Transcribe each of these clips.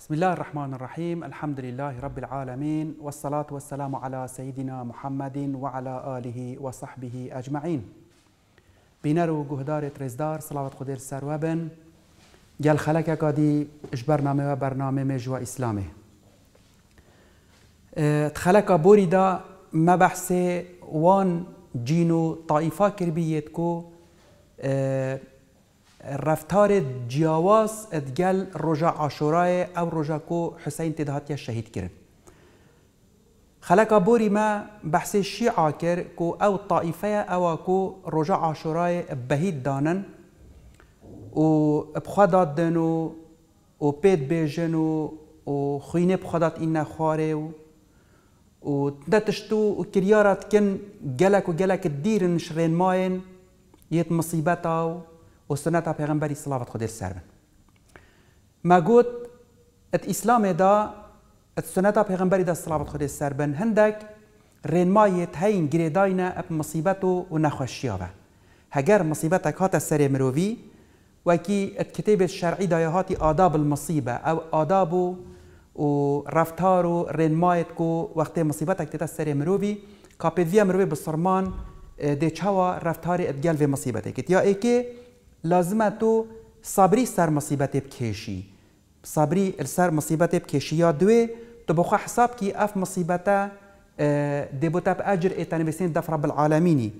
بسم الله الرحمن الرحيم الحمد لله رب العالمين والصلاة والسلام على سيدنا محمد وعلى آله وصحبه أجمعين بينارو گهدار ترزدار صلاة قدر سروابن جل خلک قادي اش برنامه و برنامه مجوا اسلامه تخلک بوری ما بحث وان جينو طائفه كربيتكو رفتار جیاواز ادگل روژا عاشورای او روژا کو حسین تدهاتی شهید کرد. خلقا بوری ما بحث الشيعة كر کو أو طائفه أو كو رجع عاشوراي بهید دانن و بخدات دنو و بيت بيجنو و خوینه بخدات إنا خاريو و تدتشتو و كريارات کن جلك و دیرن شرین ماین ماين يت مصيبتاو وسنة تا پیغمبري صلوات خدای سر بن ما گوت ات اسلام دا ات سنت پیغمبري دا صلوات خدای سر بن هندك رنمای تهین گریداینا اب مصيبته و نخوشیاوه هگر مصيبتك هات سر مروي وكي الكتاب الشرعي دايهاتي آداب المصيبة أو آداب ورفتار رنمايتكو وقت مصيبتك تتسري مروبي كابيديا مروبي بالصرمان اه، دي تشاوا رفتاري اتجال في مصيبتك يا ايكي لازم تو صبری سر مصیبت بکشی صبری سر مصیبت بکشی یا دوی تو بخوا حساب کی اف مصیبت اه، با اجر اتن بسین دف رب العالمين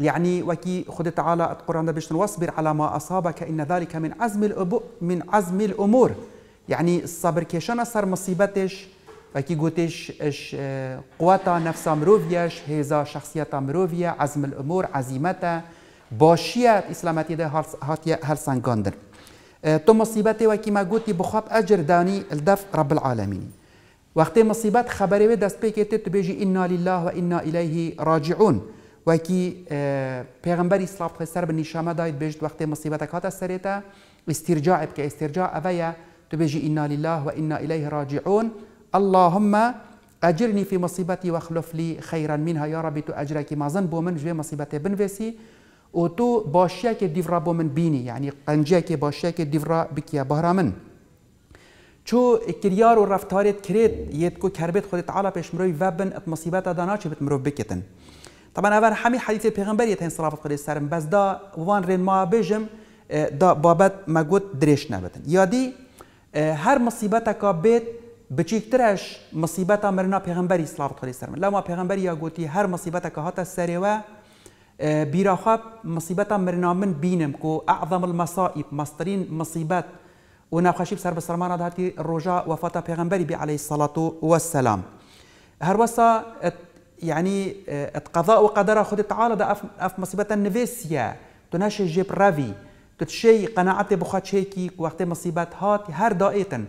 يعني اه، وكي خد تعالى القرآن باش واصبر على ما أصابك إن ذلك من عزم الأبو من عزم الأمور يعني الصبر كيشان صار مصيبتش وكي قوتش اش اه، قواتا نفسا مروفياش هيزا شخصيتا مروفيا عزم الأمور عزيمتا باشیت اسلامتی ده هاتی هر سنگاندن اه، تو مصیبت و کی ما گوتی بخواب اجر دانی الدف رب العالمین وقتی مصیبت خبری به دست پی تو بیجی اینا لله و اینا الیه راجعون و کی اه، پیغمبر اسلام خو سر به نشامه داید بیجد وقتی مصیبت کات سریتا استرجاع بک استرجاع اویا تو بیجی اینا لله و اینا الیه راجعون اللهم اجرني في مصيبتي واخلف لي خيرا منها يا ربي تو اجرك ما ظن بومن جوي مصيبتي بنفسي اوتو باشيك ديفرا با من بيني يعني قنجاك باشيك بکیا بكيا بهرامن چو کریار و رفتارت کرد یه کو کربت خود علا پیش مروی وبن ات مصیبت دانا چه بت مرو بکتن طبعا اول همه حدیث پیغمبر یتن صلوات خود سرم بس دا وان رن ما بجم دا بابت مگوت درش نبتن یادی هر مصیبت کا بیت بچیکترش مصیبت مرنا پیغمبری صلوات خود سرم لما پیغمبر یا گوتی هر مصیبت کا هات سری براخاب مصيبة مرنامن بينم كو أعظم المصائب مصدرين مصيبات وناقشي بسر بسرمان دهاتي الرجاء وفاة پیغمبري عليه الصلاة والسلام هروسا يعني القضاء اه، وقدر خد تعالى ده اف, أف مصيبة النفسية تناشي جيب رافي تتشي قناعات بخات شيكي وقت مصيبات هات هر دائتا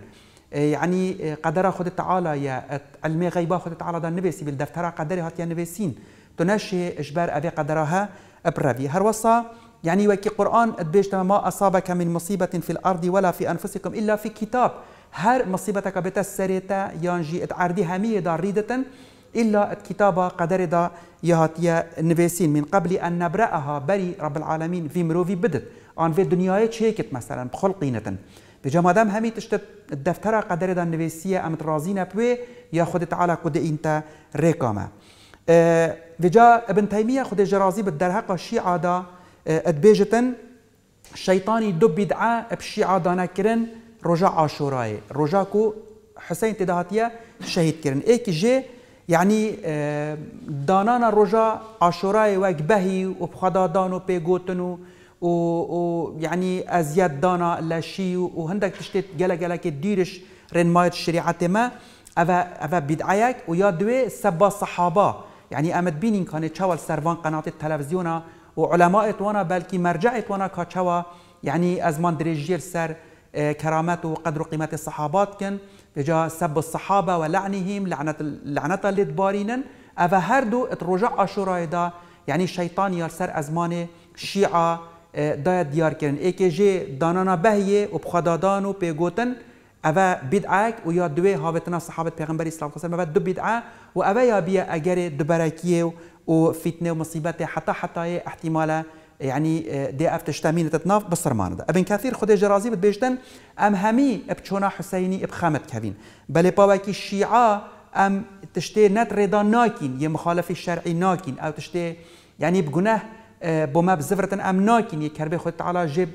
اه، يعني اه، قدر خد تعالى يا علمي غيبا خد تعالى ده النفسي بالدفترة قدر هات يا نفسين تنشي إجبار أبي قدرها أبرافي هروصا يعني وكي قرآن أدبيش ما أصابك من مصيبة في الأرض ولا في أنفسكم إلا في كتاب هر مصيبتك بتسريتا يانجي اتعردي همية داريدة إلا الكتابة قدر دا يهاتيا نبيسين من قبل أن نبرأها بري رب العالمين في مروفي بدت آن في الدنيا تشيكت مثلا بخلقينة بجا مادام همي تشتت الدفترة قدر دا نبيسية أم ترازينا بوي يا على تعالى قد إنت ريكاما وجا آه، ابن تيمية خد جرازي بالدرهقة الشيعة دا آه، ادبيجتن الشيطاني دو بدعة بشيعة دا نكرن رجع عاشوراي رجاكو حسين تدهاتيا شهيد كرن ايك جي يعني آه، دانانا رجا عاشوراي واك بهي وبخدا دانو بيغوتنو و, و يعني ازياد دانا لا شي وهندك تشتت جلا جلا كديرش رن مايت الشريعة ما أفا أفا بدعيك ويا دوي سبا صحابة يعني امد بين كان تشاول سروان قناه التلفزيون وعلماء علماء توانا كي مرجع توانا كاتشاوا يعني ازمان دريجير سر كرامات اه، وقدر قيمة الصحابات كن بجا سب الصحابة ولعنهم لعنة لعنة اللي تبارينن أفا هردو اترجع أشورا دا يعني شيطان يرسر أزمان شيعة اه، دا ديار كان اي جي دانانا بهي وبخدادان وبيغوتن اوه بدعه و یا دوی هاوتنا صحابه پیغمبر اسلام قصر الله دو بدعه و اوه یا بیا اگر دو دبرکیه و فتنه و مصیبت حتی حتی احتمال يعني دي اف تشتامين تتناف بصرمان ده ابن كثير خدي جرازي بتبيشتن ام همي ابتشونا حسيني اب خامت كوين بل باوكي الشيعة ام تشتي نت رضا ناكين يا مخالف الشرعي ناكين او تشتي يعني بجناه آه، بما بزفرتن ام ناكين يا كربي خد تعالى جيب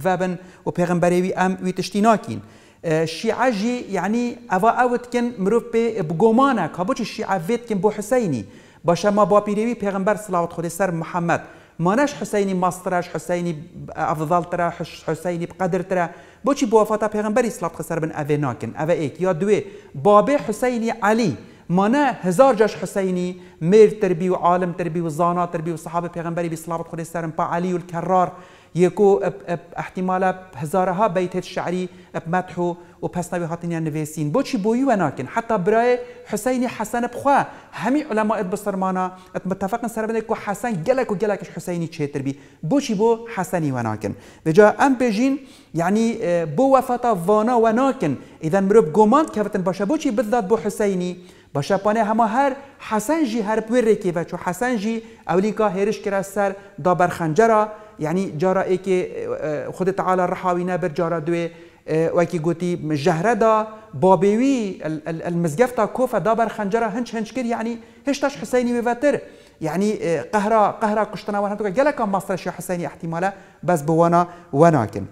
فابن وبيغمبريوي ام ويتشتي ناكين شیعه یعنی اوا اوت کن مروف به بگمانه که بچه شیعه وید کن بو حسینی باشه ما با پیروی پیغمبر صلوات خود سر محمد مانش حسینی ماستراش حسینی افضل ترا حسینی بقدر ترا بوچی بو وفات پیغمبری صلوات خسر بن اوه ناکن اوه ایک یا دوی بابه حسینی علی مانا هزار جاش حسيني مير تربي وعالم تربي وزانا تربي وصحابة پیغمبري بصلاة خود سرم با علي الكرار یەکۆ احتمالا هزارها بیت هێت شعری ئەپ مەتحو و پەستاوی هاتنیان نوێسین بۆچی بۆی وە ناکەن حتا برایە حسینی حەسەنە بخوا هەمی علەماەت بسەرمانە ئەت متفقن سەربندێک و حسن گەلک و گەلکش حسینی چێتربی بۆچی بۆ حەسەنی وە ناکەن بجا ام بێژین یعنی اه، بۆ وەفەتا ڤانا وە ناکەن ئیدەن مرۆڤ گۆمان کەوتن باشە بۆچی بدات بۆ حسینی بەشەپانێ هەما هر حسن ژی هر پێ ڕێکی بەچ و حەسەن ژی ئەولیکا هێرش کرا سەر دابەرخەنجەرە يعني جارا ای که اه، اه، خود تعالی رحاوینا بر جارا دوی اه، وکی گوتی جهره دا بابوي المزگفتا کوفا دا بر خنجره هنچ هنچ کر یعنی هشتاش حسيني ووتر يعني قهرة قهرة قشتنا وانا توقع جلك مصر شو حسيني احتمالا بس بوانا وناكن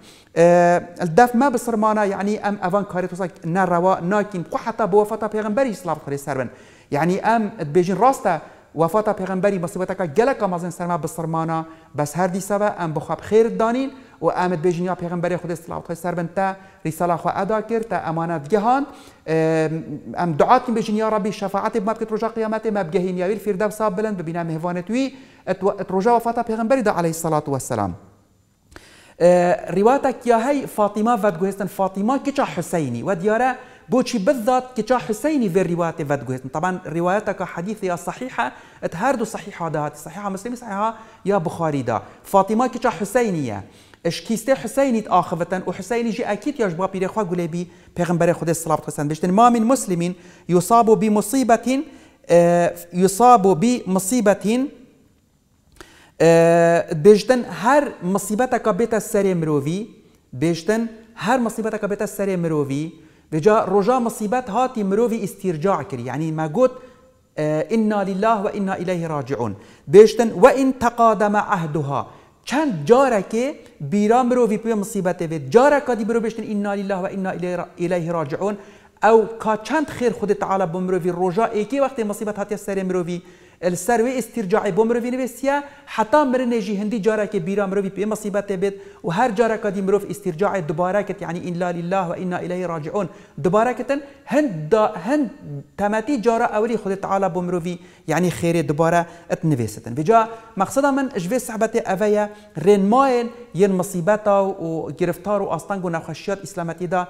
الدف ما بصرمانا يعني ام افان كاري توصل نار روا ناكن حتى بوفتا بيغنبري صلاة خلي سربن يعني ام بيجين راستا وفاتا پیغمبری مصیبت که گلک مازن سرما بسرمانا بس هر دی سوا ام بخواب خیر دانین و امد بجنیا پیغمبر خود صلی الله علیه سر بنتا رساله خو ادا کرد تا امانت جهان ام دعات کن بجنیا ربی شفاعت ما کت رجا قیامت ما بگهین یاویل ساب بلند ببینا مهوانتوی ات رجا وفاتا پیغمبری دا علیه الصلاة والسلام اه، رواتك يا هي فاطمة فات فاطمة كيتشا حسيني وديارة بوشي بالذات كتشا حسيني في الروايات فدقوهتن طبعا حديث يا صحيحه تهاردو صحيحة دهات صحيحة مسلم صحيحة يا بخاري دا فاطمة كتشا حسينية اش کیسته حسيني آخفتن و جي اكيد اکید بابي با پیره بي گوله بی پیغمبر خود صلاب حسن بشتن ما من مسلمين يصاب بمصيبه مصیبتین آه، بمصيبه بی آه، بشتن هر مصيبتك بیت سر مرووی بشتن هر مصيبتك بیت سر مرووی دجا رجا مصيبات هاتي مروفي استرجاع كري يعني ما قلت آه إنا لله وإنا إليه راجعون بيشتن وإن تقادم عهدها چند جارك بيرا مروفي مروفی به بيت جارك دي برو بيشتن انا لله وإنا إليه راجعون او كا چند خير خود تعالى بمروفي مروفی رجا وقت که هاتي مصیبت مروفي السروي استرجاع بومروفي نوستیا حتى مرنه جی هندی جاره که بیرا مروی بيت مصیبت بید و هر جاره کدی مروف استرجاع دوباره يعني ان لا لله و انا راجعون دباركت هند دا هند تماتي جاره أولي خود على بومروفي يعني خير دبارة ات بجا مقصدا من اجوی صحبت أفايا رنماین ين مصیبت و گرفتار و آستانگ و نخشیات اسلامتی دا یعنی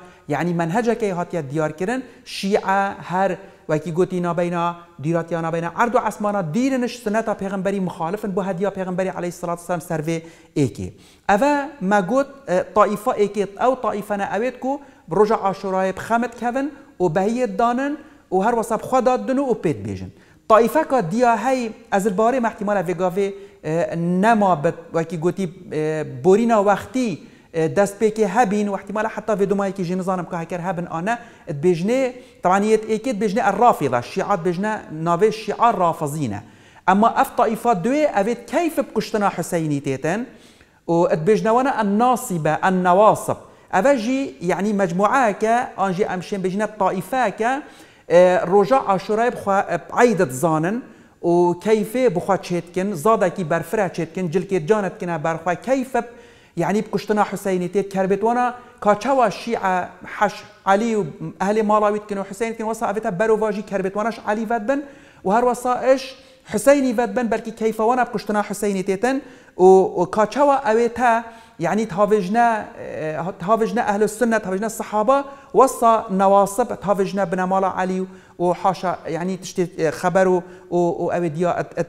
يعني منهجه که هاتیت دیار کرن شیعه هر وكي گوتی نابینا دیراتی نابینا اردو عسمانا دیرنش سنتا پیغمبری مخالفن بو هديا پیغمبری عليه الصلاة والسلام سروي ايكي اوه ما قوت اه، طائفه ایکی او طائفه نا اوید کو بروجا عاشورای بخمت و بهی دانن و هر وصاب خود دنو و بيت بيجن طائفه كا ديا هاي از الباري الباره محتمال وگاوه اه، نما بت وكي قوتي اه، بورينا وقتي دست بيكي هابين واحتمال حتى في دوما يجي نظام بكا هبن هابن انا بجنه طبعا یه اكيد بجنه الرافضه الشيعات بجنه نافي الشيعة رافضینه اما اف طائفات دوي افيت كيف تیتن و ات بجنه وانا الناصبه النواصب افاجي يعني مجموعه كا انجي امشين بجنه طائفه كا رجع عاشوراء بخوا عیدت زانن وكيف بخوا تشيتكن زادكي برفرا تشيتكن جلكي جانت كنا برخوا كيف يعني بكشتنا تيت كربت وانا كاتشوا شيعة حش علي و اهل كانوا حسين كانوا وصا افتا برو فاجي كربت وانا علي فدبن وهر وصا إيش حسيني فدبن بركي كيف وانا بكشتنا حسينيتيتن تيتن وكاتشوا اويتا يعني تهافجنا اه، تهافجنا اهل السنه تهافجنا الصحابه وصى نواصب تهافجنا بن مالا علي وحاشا يعني تشتي خبره و او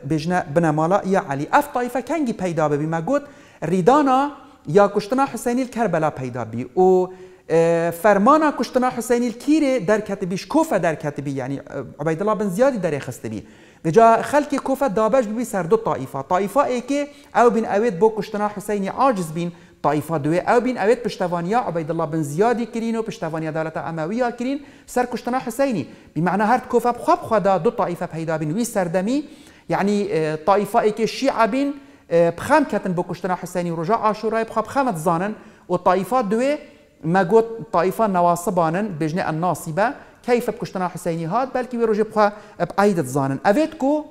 بجنا بن مالا يا علي اف طائفه جي بيدا بما قلت ريدانا یا کشتنا حسینی کربلا پیدا بی او اه، فرمانا کشتنا حسینی کیره در کتبیش کوفه در کتبی یعنی اه، عبید الله بن زیادی در خسته بی و جا خلق کوفه دابش بی سر دو طائفه طائفه ای که او بین اوید بو کشتنا حسینی عاجز بین طائفه دوی او بین اوید پشتوانیا عبید الله بن زیادی کرین و پشتوانیا دولت امویه کرین سر کشتنا حسینی بمعنى هر کوفه بخواب خدا دو طائفه پیدا بین وی سردمی یعنی اه، طائفه ای که شیعه بین آه، بخام كاتن بو كشتنا حسيني ورجاء عاشوراي بخا بخامة زانن والطائفات دوي ما قوت طائفة نواصبانن بجنة الناصبة كيف بكشتنا حسيني هاد بلكي بروجي بخا بعيدة زانن أفيتكو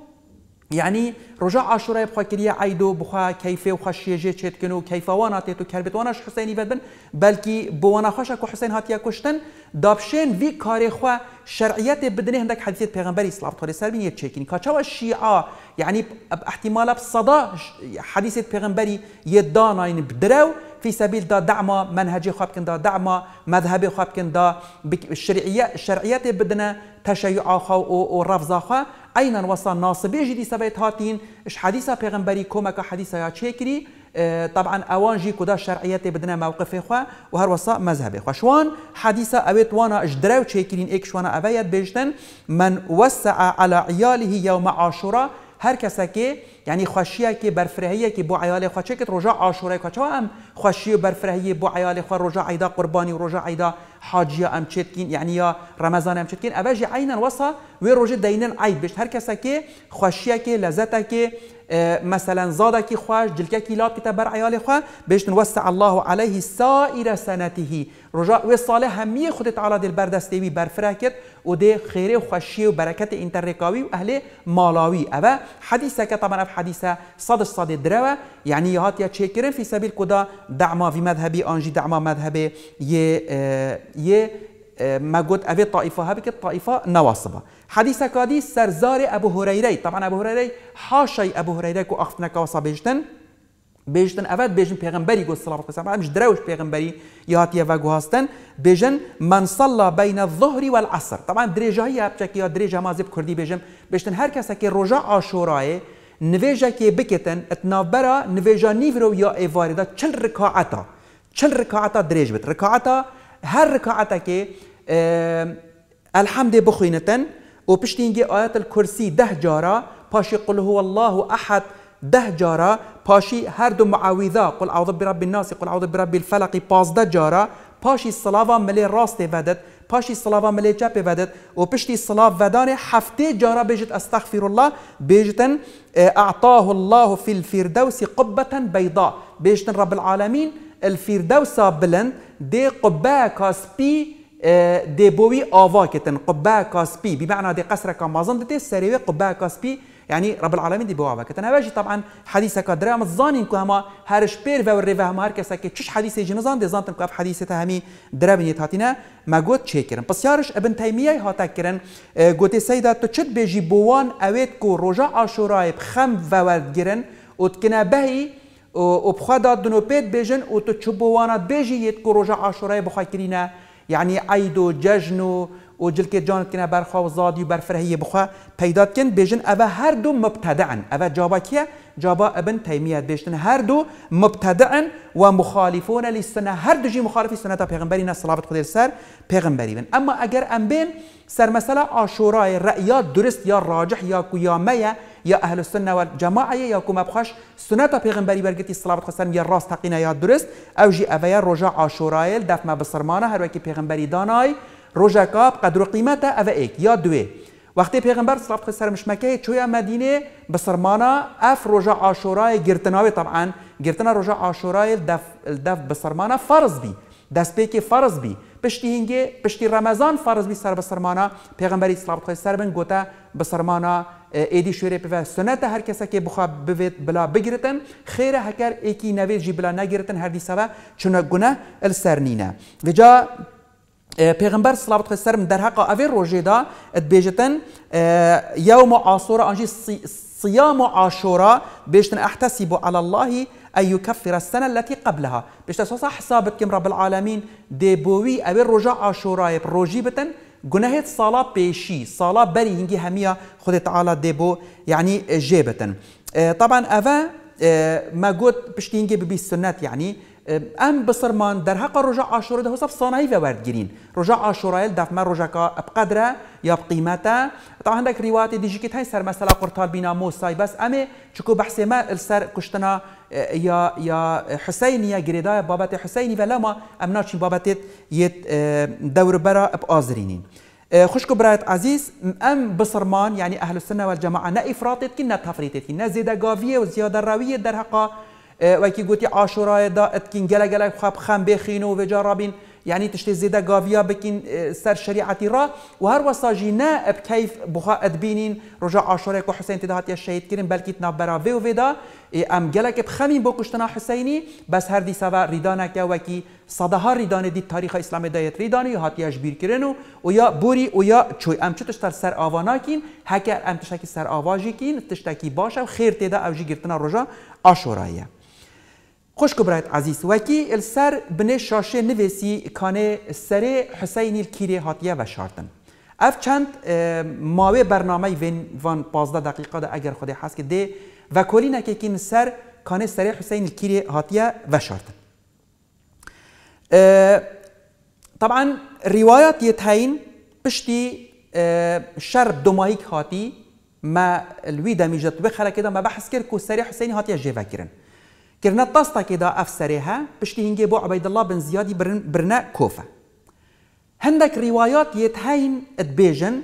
یعنی ڕۆژە ئاشورای بخواکرە ئایدۆ بخوا کەیفێ و خەشێژێ چێتکن و کەیفەوە ناتێت و کەربێتوانش حسینی بێت بن بەلکی بۆوە ناخۆشە کو حسین هاتیە کوشتن دابشێن وی کارێخوا شەرعەتێ بدنێ هەندێک حەدیثێت پێغمبەری ئسلام تۆری سەربین یەک چێکین کاچەوە شیعا یعنی يعني سەدا بصدا حديث یە يدان اين بدرو في سبيل دا دعما منهجي خابكن دا دعما مذهبي خابكن دا الشرعية الشرعيات بدنا تشيع اخا ورفض خا عینا وسا ناصبه جدی سبيت هاتين اش حديثه بيغمبري پیغمبری کومک حدیث یا چیکری اه، طبعا اوان جي كودا شرعيات بدنا موقف خو وهر وصا مذهب خو شوان حديثه ابيت وانا اش دراو تشيكرين تشيكلين شوانا ابيت بيجتن من وسع على عياله يوم عاشوراء هر کس که یعنی خوشیه که برفرهیه که با عیال خود که رجا عاشوره که چه هم خوشی و برفرهیه با عیال خود رجا عیدا قربانی و رجا عیدا حاجیه هم چتکین یعنی یا رمضان هم چتکین اوجی عینا وصا و رجا دینن عید بشت هر کس که خوشیه که لذت که آه، مثلا زادكي خوش جلككي لاب كتا بر عيال خو بيش نوسع الله عليه سائر سنته رجاء وصالة همية خود تعالى دل بردستيوي برفركت ودي خير وخشية وبركة انترقاوي وأهل مالاوي أبا حديثة طبعا في حديثة صد صد دروا يعني هات يا تشكرن في سبيل كدا دعما في مذهبي أنجي دعما مذهبي ي, ي ما قلت أبي طائفة هبك الطائفة نواصبة حديث كادي سرزار ابو هريره طبعا ابو هريره حاشي ابو هريره كو اخفنا كواسا بيجتن بيجتن افاد بيجن پیغمبري گو صلوات والسلام مش دروش پیغمبري ياتي و گو بيجن من صلى بين الظهر والعصر طبعا دريجه هي ابچكي يا دريجه زيب كردي بيجن بيجتن هر کس كي روجا عاشوراي نويجا كي بكتن اتنابرا نويجا نيفرو يا ايواردا چل ركعتا چل ركعتا دريج بت ركعتا هر ركعتا كي اه، الحمد بخينتن و پشتینگی آیت الکرسی ده جارا پاشی قل هو الله احد ده جارا پاشی هر دو قل اعوذ برب الناس قل اعوذ برب الفلق 15 جارا پاشی صلاوا ملی راست ودت پاشی صلاوا ملی چپ ودت و پشتی صلاو ودان هفته جارا بیجت استغفر الله بیجتن اه، اعطاه الله في الفردوس قبة بيضاء بیجتن رب العالمين الفردوس بلند دي قبه کاسپی ديبوي آواكة قبا كاسبي معنا دي قصر كمازن دي سريوي قبا كاسبي يعني رب العالمين دي بوابه كتن هواجي طبعا حديثه كدرام الظانين هما هرش بير و ريفه هما هركسا كي تشش حديثه جنزان دي زانتن كاف حديثه همی درابنی تاتینا ما گوت چیکرن پس یارش ابن تیمیه هاتا کرن گوت سیدا تو چت بیجی بوان اویت کو روجا عاشورای بخم و ورگرن وتکنا بهی و بخدا دنوبیت بیجن و تو چوبوانات بیجی یت کو روجا عاشورای بخاکرینا يعني عيدو ججنو و جلکه جان کنه برخوا و زادی و برفرهی بخوا پیدا کن بیشن اوه هر دو مبتدعن اوه جابا کیه جابا ابن تیمیت بیشتن هر دو مبتدعن و مخالفون لسنه هر دو جی مخالفی سنه تا پیغمبری نه صلافت خود سر پیغمبری بین اما اگر ام بین سر مسئله آشورای رأی درست یا راجح یا قیامه یا اهل السنه والجماعه یا کوم ابخش سنت پیغمبری برگتی صلوات خسن یا راست حقینه یا درست او جی اویا رجا عاشورایل دفمه بسرمانه هر وکی پیغمبری دانای روژا کاب قدر و قیمت او ایک یا دوی وقتی پیغمبر صلی الله سر مشمکه چویا مدینه بسرمانا اف روژا عاشورای گرتناوی طبعا گرتنا روژا عاشورای دف دف به فرض بی دست پیک فرض بی پشتی هنگه پشتی رمضان فرض بی سر بسرمانا سرمانا پیغمبری صلی الله علیه سر بن گوتا بسرمانا ایدی شوری په سنت هر کس که بخوا بوید بلا بگیرتن خیر هکر ایکی نوید جی بلا نگیرتن هر دی سوا چون گناه السرنینه و جا إيه، پیغمبر صلی الله علیه و سلم در حق اوی روزه دا اتبیجتن إيه، یوم عاشورا انجی صيام عاشورا بيشتن احتسب على الله ان يكفر السنه التي قبلها بيشتن صح حسابت كم رب العالمين دي بوي اوي رجع عاشوراء روجي بتن گناهت صلاة بيشي صلاة بري هنگي همية خود تعالى ديبو يعني جيبتن إيه، طبعا أفا ما قلت بشتي هنگي ببي السنات يعني ام بصرمان در حق رجع عاشوره ده صف صنايفة ورد جرين رجع عاشوره دف ما رجع بقدره يا بقيمته طبعا عندك روايات دي جيكت هاي سر مثلا قرطال بينا موساي بس امي شكو بحث ما السر كشتنا آه، يا يا حسين يا جريدا يا بابات بابت حسيني فلما امناش بابات يت آه، دور برا بازرينين آه، خشكو برايت عزيز ام بصرمان يعني اهل السنه والجماعه نا افراطت كنا تفريطت كنا زياده قافيه وزياده راويه در درهقه اه، وكي قوتي عاشورا دا اتكين جلا جلا خاب خام بخينو و وێجا ڕابین یعنی تشتی زیدە گاویا بکین اه، سەر شریعتی ڕا و هەروە ساژی نە ئەب کەیف بخوا ئەدبینین ڕۆژە ئاشۆرێک و حسین تداهاتە شەیدکردن بەلکیت نابەرا وێ و وێدا ئەم گەلەکە بخەمین بۆ کوشتنا حسینی بەس هەردی ساوە ریدانەکە وەکی سەدەها ریدانە دی تاریخە ئیسلامی دایەت ریدانی و هاتیە ژبیرکردن و و یا بوری و یا چۆی ئەم چ تشتەر سر ئاوا ناکین هەکە ئەم تشتێکی سەر ئاواژیکین تشتێکی باشە و خێر تێدا ئەوژی گرتنە ڕۆژە ئاشۆرایە خوش برایت عزیز وکی سر بنه شاشه نویسی کانه سر حسین الکیری هاتیه و شارتن اف چند ماوی برنامه وان 15 دقیقه ده اگر خود هست که ده و کلی نکه که سر کانه سر حسین الکیری هاتیه و شارتن طبعا روایات یه تاین پشتی شر که هاتی ما الوی دمیجت بخره که ما بحث کرد که سر حسین هاتیه جیوه کرن كرنا طاستا كدا أفسرها بشتي هنجي بو عبيد الله بن زيادي برن برنا كوفة هندك روايات يتهين اتبيجن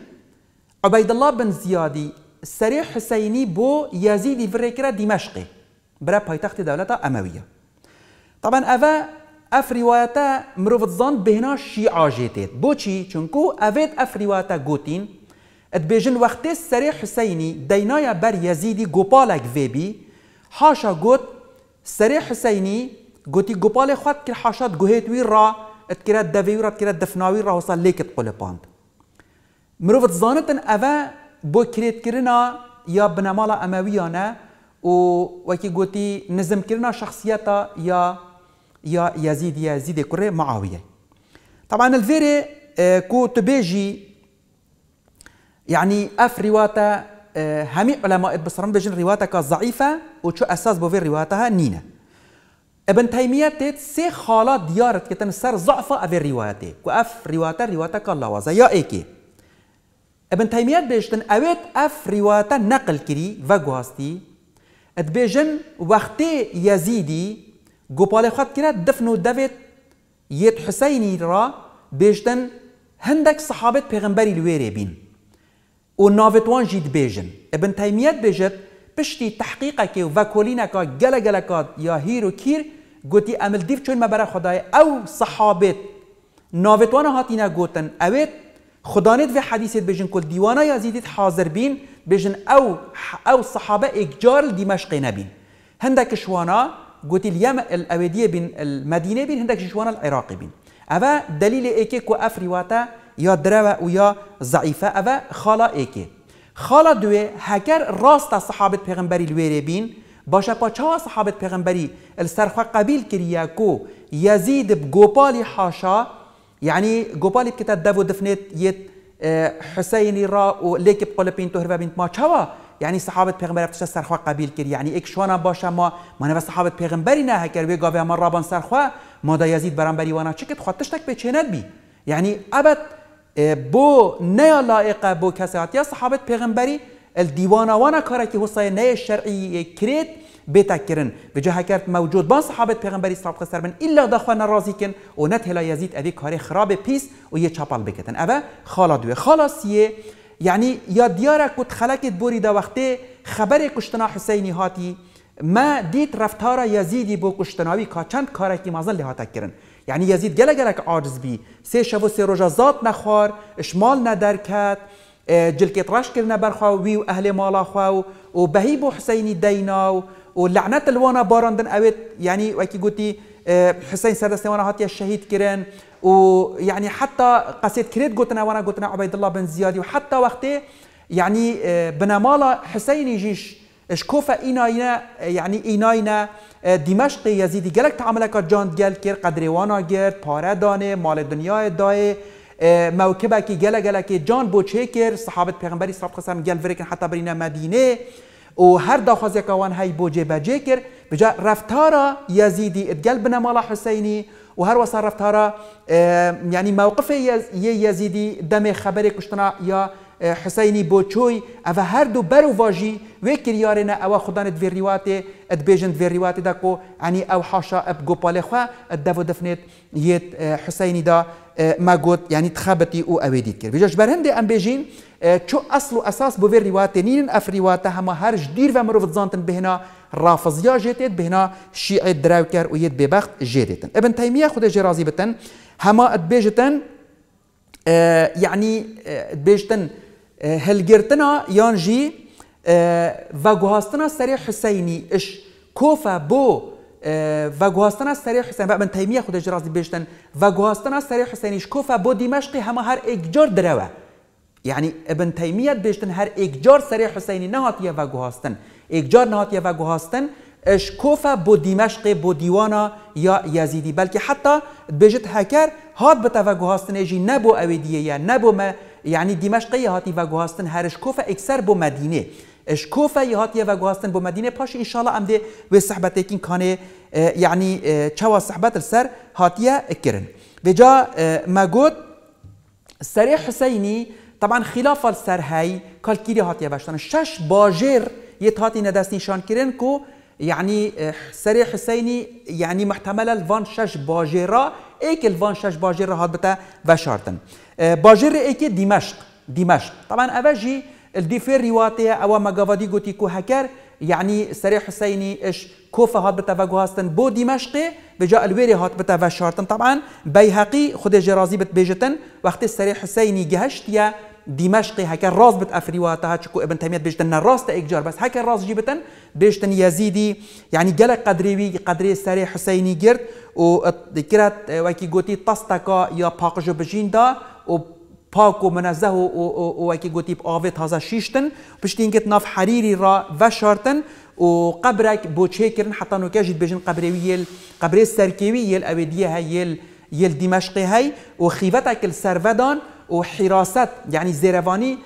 عبيد الله بن زيادي سري حسيني بو يزيد فريكرا دمشقي برا بايتخت دولة أموية طبعا أفا اف روايات مروف الظن بهنا شي شيعة بو چي چونكو أفيد اف روايات قوتين اتبيجن وقت سري حسيني دينايا بر يزيدي قبالك فيبي حاشا قوت سري حسيني قوتي قبالي خد كل حاشات قهيت وير را اتكرات دافي وير اتكرات دفناوي را وصل ليك تقول باند مروف تزانت ان افا بو كريت كرنا يا بنمالا امويانا و وكي قوتي نزم كرنا شخصيتا يا يا يزيد يزيد كري معاوية طبعا الفيري آه، كو تبيجي يعني افريواتا همي آه، علماء بصرم بجن روايتك ضعيفة وشو أساس بوفي رواتها نينا ابن تيمية تيت سي خالة ديارت كتن سر ضعفة أبي كأف وأف روايته روايتك اللوازة يا إيكي ابن تيمية بيشتن أويت أف روايته نقل كري وقواستي ادبيجن وقتي يزيدي قبالي خط كرا دفنو دفت يت حسيني را بيشتن هندك صحابة پیغمبري الويري بين وان جيت بيجن ابن تيمية بيجت بشتي تحقيقك وفاكولينكا كا يا هيرو كير قوتي امل ديف چون ما برا خداي او صحابت وان هاتينا قوتن اويت خدانيت في حديثت بيجن كل ديوانا يزيدت حاضر بين بيجن او او صحابه اجار دمشق نبين هندك شوانا قوتي اليم الاوديه بين المدينه بين هندك شوانا العراقي بين اوا دليل ايكي كو افريواتا یا درو و یا ضعیفه او خالا ایکی خالا دوی هکر راست صحابت پیغمبری لویره بین باشا پاچا صحابت پیغمبری السرخوا قبیل کریا کو یزید بگوپالی حاشا يعني جوبالي بكتا دافو دفنت يت حسيني را وليك بقول بين تهربا بنت ما تشوا يعني صحابة پیغمبر افتش سرخوا قبیل کرد یعنی ایک شونا باشه ما من و صحابة پیغمبری نه کرد و گاوه من رابان سرخوا ما دا یزید برانبری وانا چکت خواهد تشتک به چند بی یعنی ابد بو نه لایق بو کسات یا صحابت پیغمبری الديوانة وانا که حسای نه شرعي کریت به جه کرد موجود با صحابت پیغمبری سابق سرمن الا دخوان نرازی کن و نت هلا یزید اوی کار خراب پیس و یه چپال بکتن اوه خالا دوه خالا سیه یعنی یا دیاره کت خلکت بوری دا وقتی خبر کشتنا حسینی هاتی ما دید رفتار یزیدی بو کشتناوی که چند کارکی مازن لحاتا کرن یعنی یزید گله گلک عاجز بی سه شو سه روژا زاد نخوار اشمال ندرکت اه، جلکت راش کرنا برخوا وی و اهل مالا خوا و بهی بو حسینی دینا و لعنت الوانا باراندن اوید یعنی وکی گوتی اه، حسین سردست وانا هاتيا شهید کرن و حتى قصيد كريت قلتنا وانا قلتنا عبيد الله بن زياد وحتى وقتي يعني اه، مالا حسين يجيش اینا إيناينا یعنی اینا دمشق يزيدي گلک تعاملک کرد جل گل کرد وانا گرد پاره دانه مال دنیا دای موکبه کی گل جلا کی جان بوچه کرد، صحابه پیغمبری صلی الله علیه وسلم حتی برینا مدینه و هر داخواز کوان های بوجه بجه به بجا رفتارا یزیدی ادگل بنا مال حسینی و هر وصل رفتارا یعنی موقف یزیدی دم خبر کشتنا یا حسینی بۆچۆی ئەە هەردوو بەر و ڤژی وێ کریارێنە ئەوە خوددانت ڤێریواتێ ئەت بێژند ڤێریواتێدا کۆ ئەنی او حاشا گوپال ئەب دو ئەت دەڤ دەفنێت دا ما ماگوت ینی تخابەتی او ئەوێ دیت کرد بژەش بەرهندێ ام بێژین چو اصل و ئەساس بۆ ڤێریواتێ نین ئەفریواتە هەمە هەرش دیر و مرۆڤ زانتن بهێنا رافزیا ژێتێت بهێنا شیعێت دراوکار و یەت بێبەخت ژێرێتن ئەبن تایمە خودە ژێرازی بتن هەما ئەت بێژتن یعنی بێژتن هلگرتنا یان جی اه، و گوهاستنا سری حسینی اش کوفا بو اه، و گوهاستنا سری حسین من تیمیه خود اجرازی بیشتن و گوهاستنا سری حسینیش کوفا بو دمشقی همه هر اکجار دروه يعني ابن تيمية بيشتن هر اكجار سري حسيني نهاتية و جوهاستن اكجار نهاتية و جوهاستن اش كوفا بو دمشق بو ديوانا يا يزيدي بلكي حتى بيجت هكر هاد بتا و جوهاستن اجي نبو اويدية يا نبو ما یعنی دیمشق یه هاتی و گوهاستن هر اکسر اکثر بو مدینه اشکوف یه و گوهاستن با مدینه پاش انشالله امده و صحبت کین کانه یعنی چوا صحبت سر هاتیه اکرن بجا ما گوت سری حسینی طبعا خلاف سر هی کالکیری هاتیه باشتن شش باجر یه تاتی ندست نشان کرن کو یعنی سری حسینی یعنی محتمل الوان شش باجرا ایک الوان شش باجرا هات بتا و باجر ايكي دمشق دمشق طبعا افاجي الديفير رواتي او مقافادي غوتي كو هكر يعني سري حسيني اش كوفا هات بتفاجو هاستن بو دمشقي بجا الويري هات بتفا شارتن طبعا بيهقي خد جرازي بتبيجتن وقت سري حسيني جهشت يا دمشقي هكا راس بت افريواتا هاتشكو ابن تيميه بيجتن راس تايجار بس هكا راس جيبتن بيجتن يزيدي يعني قلق قدريوي قدري سري حسيني جرت و كرات وكي غوتي تستكا يا باقجو بجين و پاک و منزه و, و, و, و اکی گوتیب آوه تازه شیشتن پشتین گت ناف حریری را وشارتن و قبرک بوچه کرن حتى نو كاجد بجن قبروي يل قبري سركيوي يل أبدية هاي يل يل دمشقي هاي وخيفتك و حراست یعنی زیروانی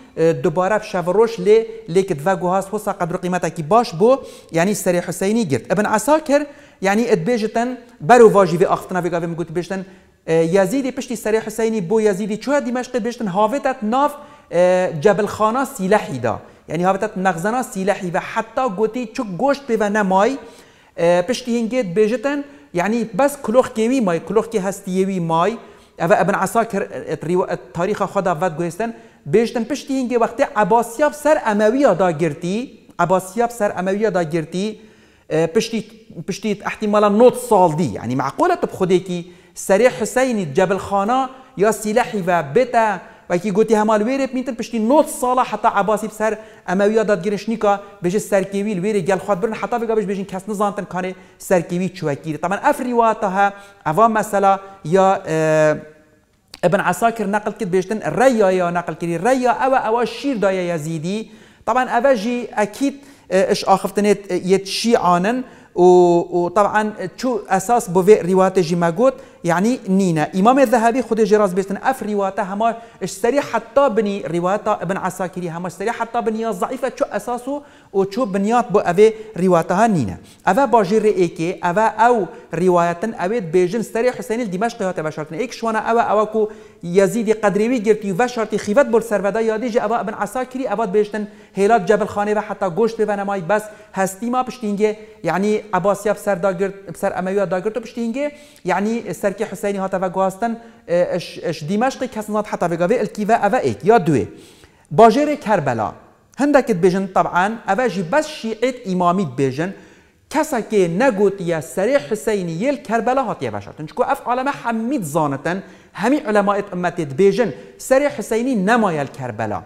دوباره بشافروش لي لي و جوهاس وصا قدر قیمت اکی باش بو یعنی سری حسینی قرت ابن عساکر عساكر يعني ادبيجتن برو واجی و اختنا و قافي مقلت بيجتن یزیدی پشتی سری حسینی بو یزیدی چوه دمشق بشتن هاوتت ناف جبل خانه سیلحی دا یعنی هاوتت مغزنا سیلحی و حتی گوتی چو گوشت و نمای پشتی هنگید بجتن یعنی بس کلوخ کیوی مای کلوخ کی هستیوی مای او ابن عساکر تاریخ خدا ود گوستن بیشتن پشتی هنگی وقتی عباسیاب سر اموی دا گرتی عباسیاب سر اموی دا گرتی پشتی پشتی احتمالا نوت سال دی یعنی معقوله تب خودی سری حسینی جبل خانا یا سلاحی و بتا و کی گوتی همال ویره میتن پشتی 9 ساله حتی عباسی بسر امویا دادگیرش نیکا بجه سرکیوی الویره گل خود برن حتی بگا بش بجین کس نزانتن کانه سرکیوی چوکیری طبعا اف رواتها اوا اه، مثلا یا ابن عساكر نقل كد بيجتن ریا يا نقل كري ریا او او شیر دایا یزیدی طبعا اواجي اكيد اه، اش شیعانن و وطبعا شو اساس بوفي جی جيماغوت يعني نينا امام الذهبي خد جراز بيتن اف رواته هما اشتري حتى بني رواتا ابن عساكري هما اشتري حتى بني ضعيفه شو أساسه و شو بنيات بو أبي رواتا نينا أبا باجير ايكي أبا او روايتن أبيت بيجن استري حسين الدمشقي هاته بشارتن ايك شوانا اوا اوا كو يزيدي قدريوي جرتي وشارتي خيفت بول سرودا يادي جي اوا ابن عساكري أبا بيشتن هيلات جبل خانه و حتى گوشت ببنه ماي بس هستي ما بشتينجي يعني سياب بسر داگرد بسر امويا داگرد بشتينجي يعني سر سرکی حسینی هاتا و گواستن اش, اش دیمشقی کسی نات حتا و گاوی الکیوه اوه ایک یا دوی باجر کربلا هندکت بیجن طبعا اوه جی بس شیعت امامیت بیجن کسا که نگوت یا سری حسینی یل کربلا هاتیه بشتن چکو اف عالمه حمید زانتن همی علماء امتت بیجن سری حسینی نمایل کربلا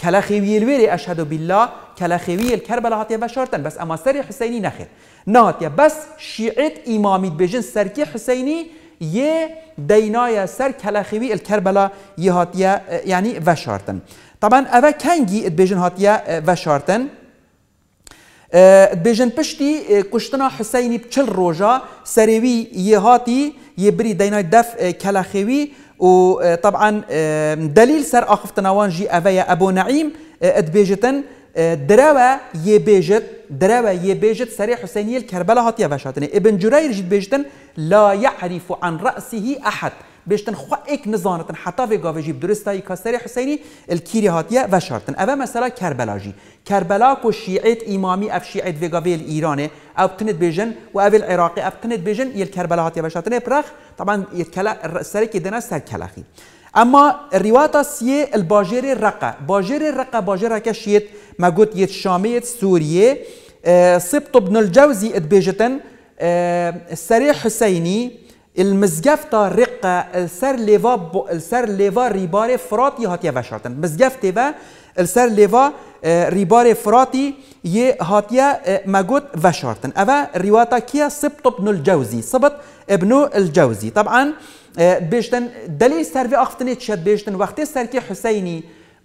كلاخيوي الويري أشهد بالله كلاخيوي الكربلاء هاتيا بشارتا بس أما سري حسيني نخير نهاتيا بس شيعت إمامي بجن سركي حسيني یه دینای سر کلخیوی الکربلا یه هاتیه یعنی وشارتن طبعا اوه کنگی ات بیجن هاتیه اه، وشارتن ات اه، بیجن پشتی اه، کشتنا حسینی بچل روژا سریوی یه هاتی یه بری دینای دف کلاخوی و طبعا دلیل سر آخفتنوان جی اوه ابو نعیم ات ادبیجتن درەوە يبيجت درەوە حسيني سەری هات يا هاتیە ابن جرير جد بيجتن لا يعرف عن رأسه أحد بيجتن خو اك نزانتن حتى في درستا بدرستاي كاسري حسيني الكيري يا وشارتن اوا مثلا كربلاجي كربلا كو شيعت امامي اف شيعت في غافي الايراني او تنت بيجن و او العراقي اف تنت بيجن يل كربلا هاتيه وشارتن براخ طبعا يتكلا سركي دنا سر كلاخي اما رواتا سي الباجير الرقه باجير الرقه باجير كشيت ما قلت يت شاميت سوريا أه سبط ابن الجوزي اتبيجتن أه السريع حسيني المزجفتا رقة السر ليفا بو السر ليفا ريباري فراتي هاتيا فشرتن مزقفتي با السر ليفا آه، ريباري فراتي ي هاتيا آه، ماجوت فاشارتن أفا رواتا كيا سبط ابن الجوزي سبط ابن الجوزي طبعا بشتن نیت شد، ئافتنێ چێت سر که حسینی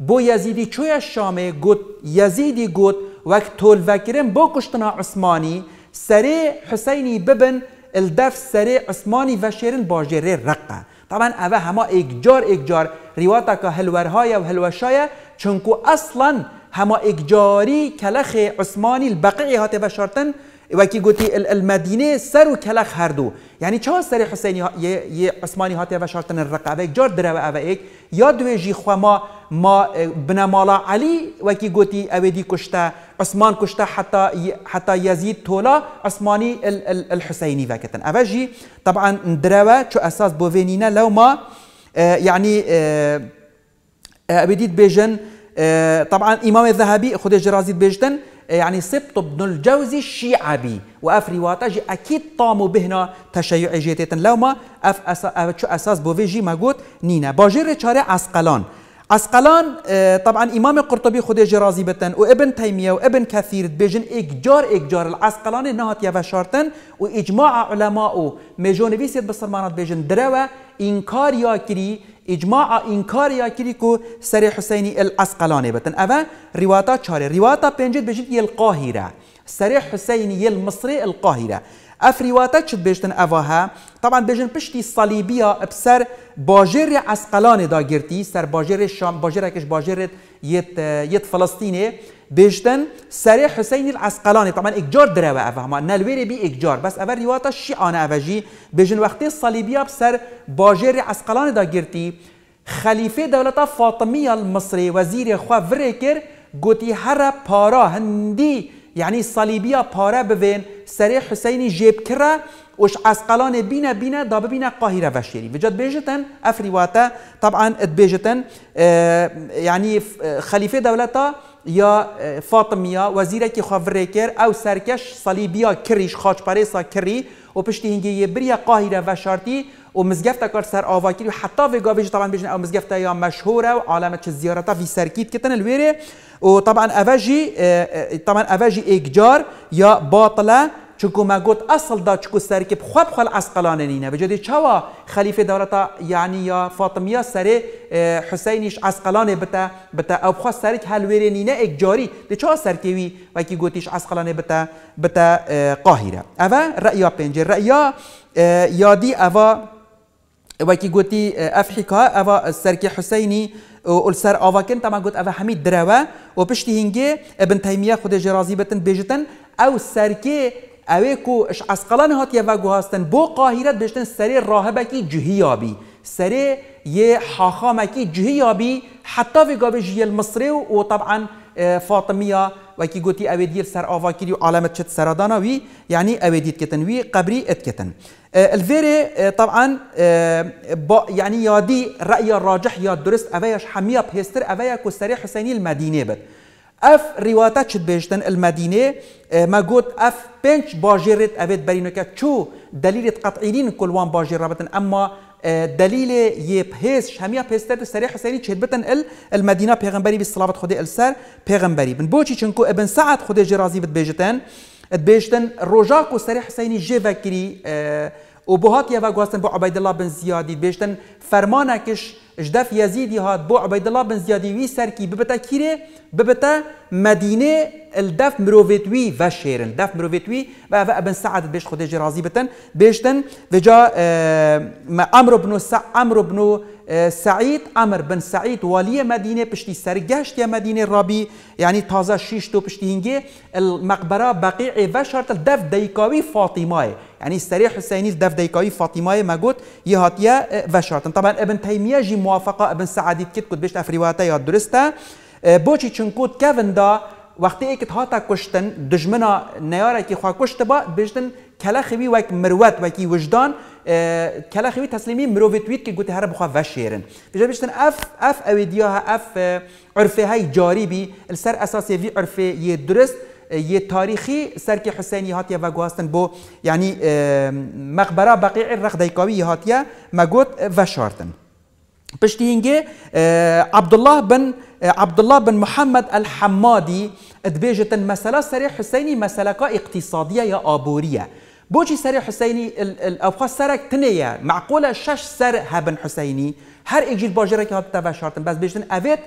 حسینی یزیدی چوی شامه گود یزیدی گود گوت طول وکرم با کشتنا عثمانی سری حسینی ببن الدف سری عثمانی و شیرن باجره رقه طبعا اوه جار ایک جار ریواتا که هلورهای و چون چونکو اصلا همه جاری کلخ عثمانی البقیه هاته بشارتن و کی گوتی المدینه سر و کلخ هر دو یعنی چه سر حسینی ها... یه, عثمانی هاتی و شارتن رقبه یک جار دره و او یک یا دوی جی خوا ما ما اه، بنمالا علی و کی گوتی او دی کشته عثمان کشته حتی حتی یزید تولا عثمانی الحسینی وکتن او جی طبعا دره چو اساس بوینینه لو ما يعني بديت بیجن طبعا امام ذهبی خديج رازي بیجتن يعني سبط بن الجوزي الشيعبي وافري واتجي اكيد طامو بهنا تشيع جيتيتا لو ما اف اساس بوفيجي موجود نينا باجر تشاري عسقلان عسقلان آه، طبعا امام قرطبي خدي جرازي بتن وابن تيميه وابن كثير بيجن اكجار اكجار العسقلان نهات يا بشارتن واجماع علماء ميجونيفيسيت بسرمانات بيجن دروا انکار یا کری اجماع انکار یا کری کو سر حسینی الاسقلانی بتن اوا رواتا چاره رواتا پنجت بجید یل قاهره سر حسینی المصری القاهره ئەفریواتە چ بێژتن طبعا هە تاوان بێژن پشتی سەلیبیە بسەر اسقلان دا گرتی سر باجر شام باژێرەکەش باژێرێت فلسطينيه فلستینێ سر حسين العسقلاني طبعا تامان دروا درەوە ما نلویر بی اجار بس اول ریواتە شیعانە ئەڤژی وقتی وەختی سەلیبیە بسەر باژێری دا گرتی خلیفه دولتا فاطمی المصری وزیر خواه ورێ کرد گوتی هر پارا هندی یعنی صلیبیا پاره بین سری حسینی جیب کره وش عسقلان بینه بینه دا ببینه قاهره وشیری جد بیجتن افریواته طبعا بیجتن یعنی خلیفه دولتا یا فاطمیا وزیره که خواهر کر او سرکش صلیبیا کریش خاچ پریسا کری و پشتی هنگی بریا قاهره وشارتی ومزگفتا کار سر آواکی و حتی وی گاویج طبعا بیجن او مزگفتا یا مشهوره و علامت چه زیارتا وی سرکیت کتن الویره و طبعا اواجی اه، اه، طبعا اواجی اگجار یا باطله چونکو ما گوت اصل دا چونکو سرکب خواب خل اسقلان نینه بجد چوا خلیفه دارتا یعنی یا فاطمیا اه، سر حسینیش اسقلان بتا بتا او خو سرک هلویر نینه اگجاری جاری د چا سرکوی و کی گوتیش اسقلان بتا بتا قاهره اوه رأیا پنج رأیا یادی اوه وكي قوتي اه، افريقيا اوا سركي حسيني اه، والسر اوا كن تما قوت اوا حميد دراوا وبشتي هنجي ابن اه، تيميه خود جرازي بتن بيجتن او سركي اويكو اش اسقلان هات يوا جوهاستن بو قاهره بيجتن سري راهبكي جهيابي سري يه حاخامكي جهيابي حتى في قابل المصري وطبعا فاطميه وكي قوتي دير سر آفا كيري علامة شت سرطانا وي يعني أوديت كتن وي قبري إت اتكتن الفيري اه، اه، طبعا يعني اه، يادي رأي الراجح يا درست أفايش حمية بهستر أفايا كستري حسيني المدينة بد اف رواتا چت بيجتن المدينه ما قلت اف بنش باجرت ابد برينو كتشو دليل قطعيين كل وان باجر رابطن اما آه، دلیل يب پس همیا پستر سری حسینی چه بتن ال المدينه پیغمبری بی صلوات خدا ال بن بوچی چونکو ابن سعد خدا جرازی بت بیجتن بیجتن رجا کو سری حسینی جه وکری آه، و بهات یا گواستن بو عبید الله بن زیادی بیجتن فرمانکش اجدف یزیدی هات بو عبيد الله بن زياد وی سر کی ببتا کیره ببتا مدينه الدف مروفيتوي وشيرن دف مروفيتوي و ابن سعد باش خدي جي راضي بتن بيشتن وجا امرو آه، بن سع امر آه، بن سعيد امر بن سعيد ولي مدينه بشتي سرگشت يا مدينه رابي يعني تازا شيش تو بشتي هنجي المقبره بقيع وشرت الدف ديكاوي فاطمه يعني السريح حسيني الدف ديكاوي فاطمه ما قلت يهاتيا آه، وشرت طبعا ابن تيميه جي موافقه ابن سعد كتكت بيشتا باش افريواتا يا درسته بۆچی چنکوت کەوندا وەختی ئێکت هاتا کوشتن دژمنا نەیارێکی خوا کوشتە بە بژتن کەلەخوی وەک مروەت وەکی وجدان کەلەخوی تەسلیمی مرۆڤێتویت کە گوتی هەرە بخوا بەشێرن بژە بشتن ئەف ئەف ئەوێ دیاها ئەف عرفێ هەی جاریبی سەر ئەساسێوی عرفێ یە درست یه تاریخی سرکی حسینی هاتیه و گواستن بو یعنی مقبره بقیع رخ دیکاوی هاتیه مگوت و شارتن باش عبد الله بن عبد الله بن محمد الحمادي ادبيجة مسألة سريع حسيني مسألة اقتصادية يا أبورية بوجي سريع حسيني الأبخاص سرك تنية معقولة شش سر هابن حسيني هر اجيل باجرك هاد تبع شرطن بس بيجن أفيت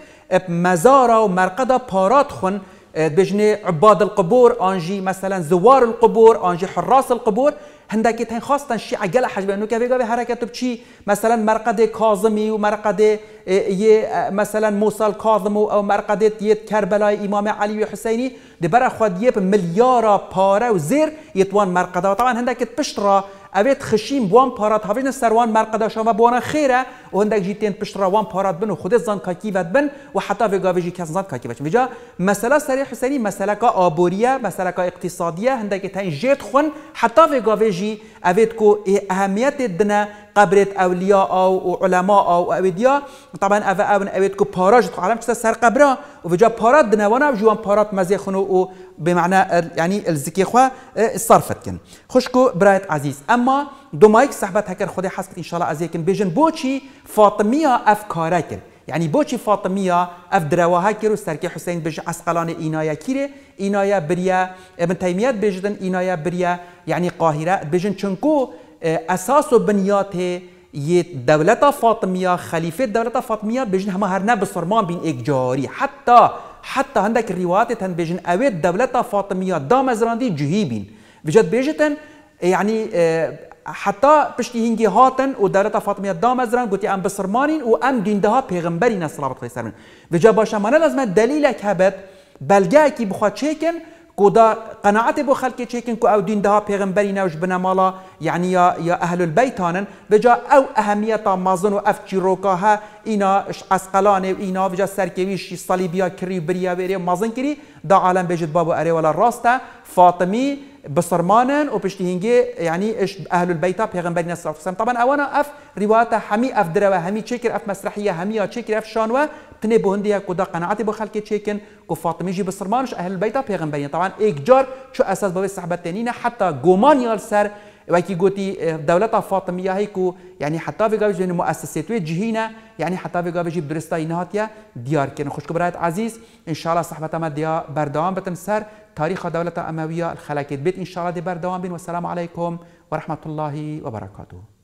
مزارة ومرقدة بارات خن بجني عباد القبور انجي مثلا زوار القبور انجي حراس القبور هندکی تن خواستن شی عجل حجبه نو که بگه حرکت بچی مثلا مرقد کاظمی و مرقد یه آه، آه، مثلا موسال کاظم و او مرقد یه کربلای امام علی و حسینی دبر خود یه پاره مليار بارا وزير يتوان مرقدة هندکی پشت را اوید خشیم بوان پارات هاوین هاوێنە سەروان و بوان خیره و هندک جی تین تێن پشتڕوان پارات بن و خودت زان ود بن و حتی و گاوی جی کس زان کاکی بچن بچ سری حسینی سەری حسەری آبوریه ئابوووریە مەسەلەکە اقتصادیه هندک تین جیت خون حتی و گاوی جی اوید کو اهمیت دنه قبرت اولياء او علماء او اوديا طبعا او اون اويد كو باراج تو عالم سر قبره وفجا بارات دنوانا وجوان بارات مزي او و بمعنى يعني الزكي خوا اه، صرفت كن خشكو برايت عزيز اما دو مايك صحبت هكر خدي حسكت ان شاء الله ازيكن بيجن بوشي فاطميه افكاركن يعني بوشي فاطمية اف درواها كيرو سركي حسين بيج اسقلان اينايا كيري اينايا بريا ابن تيميات بيجدن اينايا بريا يعني قاهرة بيجن چنكو اساس و بنیات یه دولت فاطمیه خلیفه دولت فاطمیه بجن همه هر نه سرمان بین ایک جاری حتی حتی هندك تن بيجن اوي دولت فاطميه دام زراندي جهيبين بجد بيجتن یعنی حتی پشتی هنگی هاتن و دولت فاطمیه دام زران قلت ام بسرمانین و ام دیندها پیغمبرین صلی الله علیه سرمین بجا باشا ما دلیل که هبت بلگه بخواد چیکن كودا قناعت بو خلقي تشيكن كو او دين دها بيغمبري نوش بنا مالا يعني يا يا اهل البيتانن بجا او اهميه مازن و اف روكاها اينا اش اسقلان اينا بجا سركويش صليبيا كري بريا بري مازن كري دا عالم بجد بابو اري ولا راستا فاطمي بصرمانا وبشتهنجي يعني اش اهل البيت بيغمبري صلى الله طبعا اوانا اف روايه حمي اف دروا همي تشكر اف مسرحيه همي تشكر اف شانوا قني بو هنديا كودا قناعتي بو خلكي تشيكن كو فاطمه جي بسرمانش اهل بيتا بيغمبرين طبعا ايك جار شو اساس بابي الصحبه التانيين حتى جومان يالسر وكي قوتي اه، دولة فاطمية هيكو يعني حتى في قابج لأن مؤسسات جهينة يعني حتى في قابج بدرستا نهاتيا ديار كان خوش كبرات عزيز إن شاء الله صحبة ما ديا بردوام بتمسر تاريخ دولة أموية الخلاكيت بيت إن شاء الله دي بردوام بين والسلام عليكم ورحمة الله وبركاته